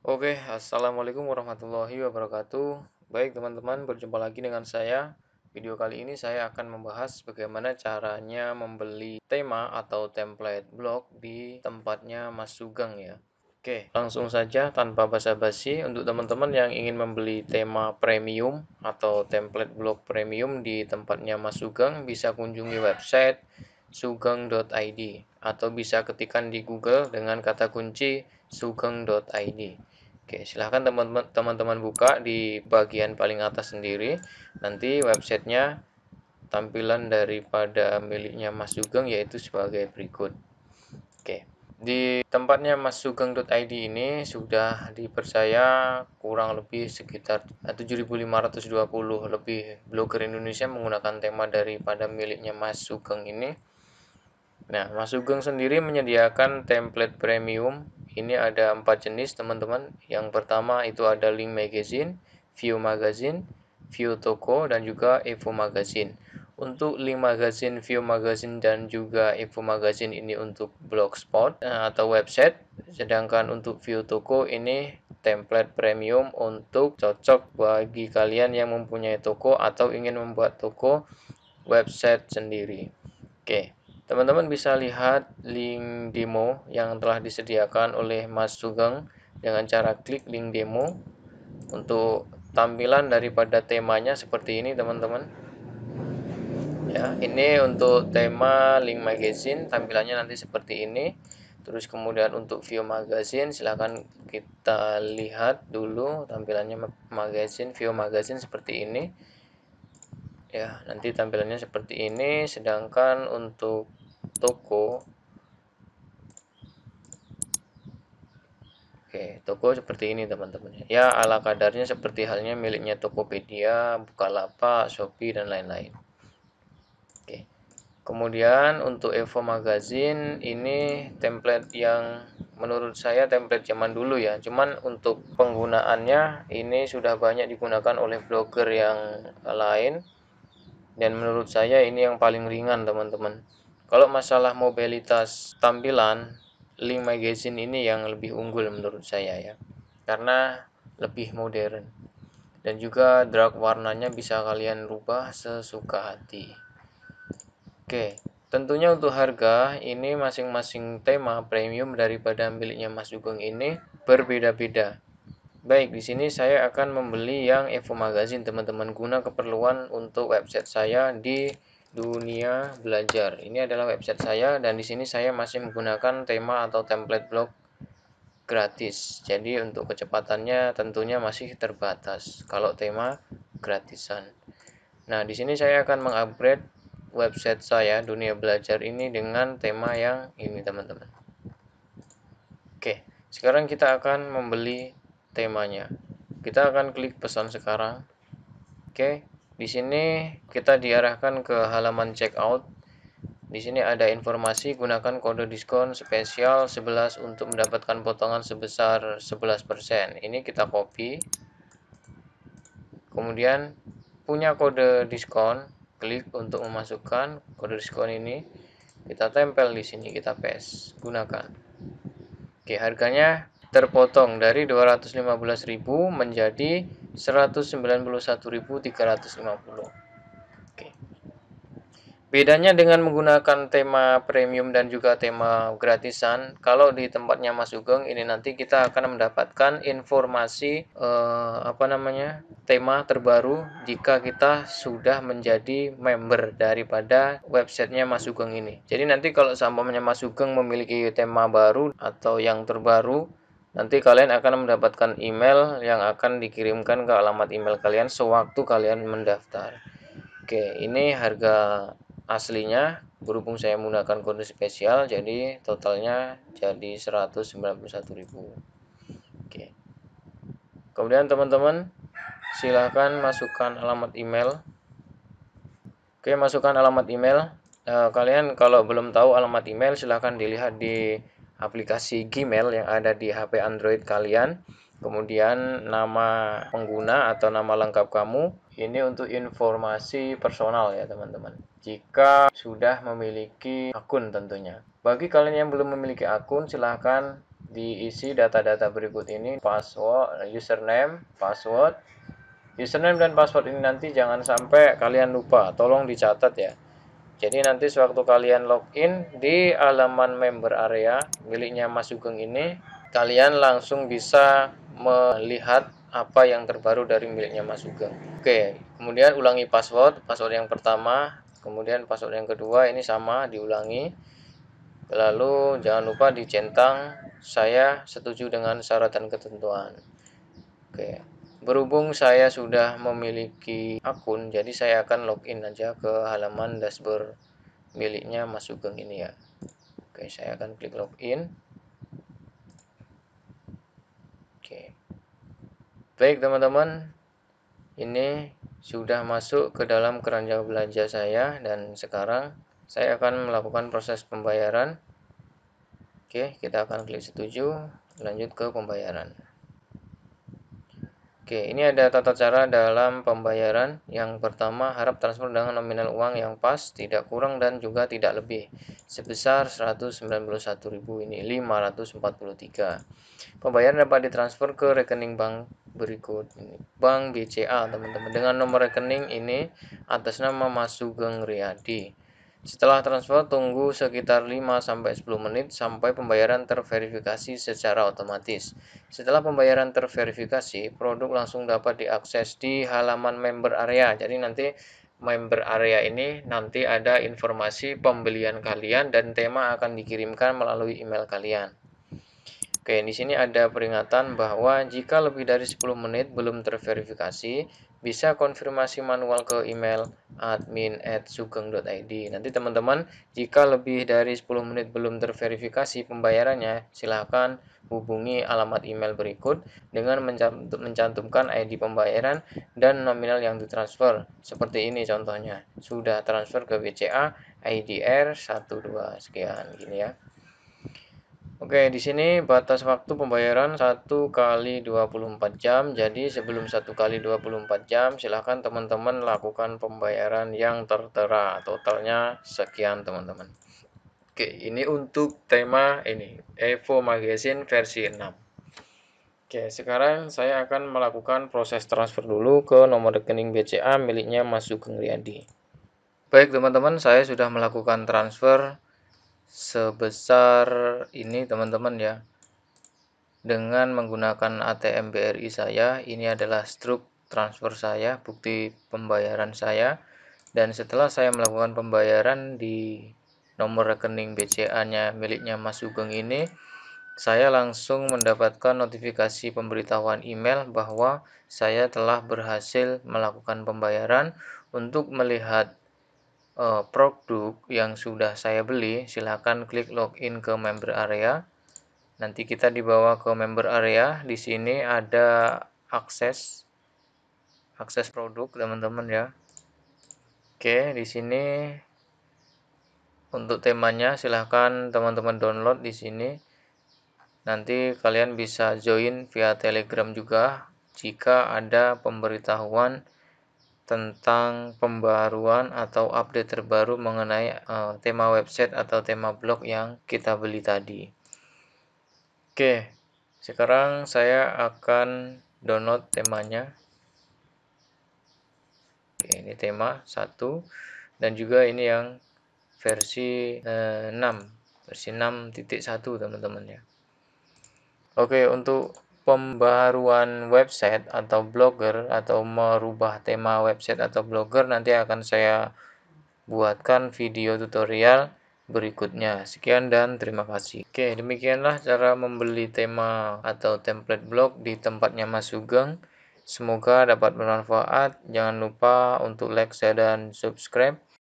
Oke, Assalamualaikum warahmatullahi wabarakatuh. Baik teman-teman, berjumpa lagi dengan saya. Video kali ini saya akan membahas bagaimana caranya membeli tema atau template blog di tempatnya Mas Sugeng ya. Oke, langsung saja tanpa basa-basi untuk teman-teman yang ingin membeli tema premium atau template blog premium di tempatnya Mas Sugeng bisa kunjungi website sugeng.id atau bisa ketikkan di Google dengan kata kunci sugeng.id. Oke, silahkan teman-teman buka di bagian paling atas sendiri. Nanti websitenya tampilan daripada miliknya Mas Sugeng yaitu sebagai berikut. Oke, di tempatnya Mas Sugeng.id ini sudah dipercaya kurang lebih sekitar 7.520 eh, lebih blogger Indonesia menggunakan tema daripada miliknya Mas Sugeng ini. Nah, Mas Sugeng sendiri menyediakan template premium ini ada empat jenis teman-teman yang pertama itu ada link magazine view magazine view toko dan juga info magazine untuk link magazine view magazine dan juga info magazine ini untuk blogspot eh, atau website sedangkan untuk view toko ini template premium untuk cocok bagi kalian yang mempunyai toko atau ingin membuat toko website sendiri oke okay. Teman-teman bisa lihat link demo yang telah disediakan oleh Mas Sugeng dengan cara klik link demo untuk tampilan daripada temanya seperti ini teman-teman ya ini untuk tema link magazine tampilannya nanti seperti ini terus kemudian untuk view magazine silahkan kita lihat dulu tampilannya magazine view magazine seperti ini ya nanti tampilannya seperti ini sedangkan untuk toko Oke, toko seperti ini teman-teman. Ya, ala kadarnya seperti halnya miliknya Tokopedia, Bukalapak, Shopee, dan lain-lain. Oke. Kemudian untuk Evo Magazine, ini template yang menurut saya template zaman dulu ya. Cuman untuk penggunaannya, ini sudah banyak digunakan oleh blogger yang lain. Dan menurut saya ini yang paling ringan teman-teman. Kalau masalah mobilitas tampilan, Link Magazine ini yang lebih unggul menurut saya ya. Karena lebih modern. Dan juga drag warnanya bisa kalian rubah sesuka hati. Oke, tentunya untuk harga ini masing-masing tema premium daripada miliknya Mas Sugeng ini berbeda-beda. Baik, di sini saya akan membeli yang Evo Magazine teman-teman guna keperluan untuk website saya di Dunia Belajar. Ini adalah website saya dan di sini saya masih menggunakan tema atau template blog gratis. Jadi untuk kecepatannya tentunya masih terbatas kalau tema gratisan. Nah, di sini saya akan mengupgrade website saya Dunia Belajar ini dengan tema yang ini, teman-teman. Oke, sekarang kita akan membeli temanya. Kita akan klik pesan sekarang. Oke, di sini kita diarahkan ke halaman checkout. Di sini ada informasi gunakan kode diskon spesial 11 untuk mendapatkan potongan sebesar 11%. Ini kita copy. Kemudian punya kode diskon, klik untuk memasukkan kode diskon ini. Kita tempel di sini, kita paste, gunakan. Oke, harganya terpotong dari 215.000 menjadi 191.350. Oke. Bedanya dengan menggunakan tema premium dan juga tema gratisan, kalau di tempatnya Mas Ugeng ini nanti kita akan mendapatkan informasi eh, apa namanya? tema terbaru jika kita sudah menjadi member daripada websitenya Mas Ugeng ini. Jadi nanti kalau sampai Mas Ugeng memiliki tema baru atau yang terbaru Nanti kalian akan mendapatkan email yang akan dikirimkan ke alamat email kalian sewaktu kalian mendaftar. Oke, ini harga aslinya berhubung saya menggunakan kode spesial jadi totalnya jadi 191.000. Oke. Kemudian teman-teman silahkan masukkan alamat email. Oke, masukkan alamat email. Nah, kalian kalau belum tahu alamat email silahkan dilihat di aplikasi Gmail yang ada di HP Android kalian kemudian nama pengguna atau nama lengkap kamu. Ini untuk informasi personal ya teman-teman. Jika sudah memiliki akun tentunya. Bagi kalian yang belum memiliki akun silahkan diisi data-data berikut ini. Password, username, password. Username dan password ini nanti jangan sampai kalian lupa. Tolong dicatat ya. Jadi nanti sewaktu kalian login di alaman member area miliknya Mas Sugeng ini, kalian langsung bisa melihat apa yang terbaru dari miliknya Mas Sugeng. Oke, kemudian ulangi password, password yang pertama, kemudian password yang kedua ini sama diulangi. Lalu jangan lupa dicentang saya setuju dengan syarat dan ketentuan. Oke. Berhubung saya sudah memiliki akun, jadi saya akan login aja ke halaman dashboard miliknya Mas Sugeng ini ya. Oke, saya akan klik login. Oke. Baik, teman-teman. Ini sudah masuk ke dalam keranjang belanja saya dan sekarang saya akan melakukan proses pembayaran. Oke, kita akan klik setuju, lanjut ke pembayaran. Oke, ini ada tata cara dalam pembayaran. Yang pertama, harap transfer dengan nominal uang yang pas, tidak kurang dan juga tidak lebih sebesar 191.000 ini 543. Pembayaran dapat ditransfer ke rekening bank berikut ini. Bank BCA, teman-teman, dengan nomor rekening ini atas nama Mas Sugeng Riyadi. Setelah transfer, tunggu sekitar 5-10 menit sampai pembayaran terverifikasi secara otomatis. Setelah pembayaran terverifikasi, produk langsung dapat diakses di halaman member area. Jadi nanti member area ini nanti ada informasi pembelian kalian dan tema akan dikirimkan melalui email kalian. Oke, di sini ada peringatan bahwa jika lebih dari 10 menit belum terverifikasi, bisa konfirmasi manual ke email admin@sugeng.id. Nanti teman-teman, jika lebih dari 10 menit belum terverifikasi pembayarannya, silahkan hubungi alamat email berikut dengan mencantumkan ID pembayaran dan nominal yang ditransfer. Seperti ini contohnya, sudah transfer ke BCA IDR 12 sekian gini ya. Oke, di sini batas waktu pembayaran 1 kali 24 jam. Jadi sebelum 1 kali 24 jam, silahkan teman-teman lakukan pembayaran yang tertera. Totalnya sekian teman-teman. Oke, ini untuk tema ini, Evo Magazine versi 6. Oke, sekarang saya akan melakukan proses transfer dulu ke nomor rekening BCA miliknya Mas Sugeng Riyadi. Baik teman-teman, saya sudah melakukan transfer sebesar ini teman-teman ya dengan menggunakan ATM BRI saya ini adalah struk transfer saya bukti pembayaran saya dan setelah saya melakukan pembayaran di nomor rekening BCA nya miliknya Mas Sugeng ini saya langsung mendapatkan notifikasi pemberitahuan email bahwa saya telah berhasil melakukan pembayaran untuk melihat uh, produk yang sudah saya beli, silahkan klik login ke member area. Nanti kita dibawa ke member area. Di sini ada akses akses produk, teman-teman ya. Oke, di sini untuk temanya silahkan teman-teman download di sini. Nanti kalian bisa join via Telegram juga jika ada pemberitahuan tentang pembaruan atau update terbaru mengenai uh, tema website atau tema blog yang kita beli tadi. Oke, sekarang saya akan download temanya. Oke, ini tema 1 dan juga ini yang versi eh, versi 6, versi 6.1 teman-teman ya. Oke, untuk pembaruan website atau blogger atau merubah tema website atau blogger nanti akan saya buatkan video tutorial berikutnya. Sekian dan terima kasih. Oke, demikianlah cara membeli tema atau template blog di tempatnya Mas Sugeng. Semoga dapat bermanfaat. Jangan lupa untuk like, share, dan subscribe.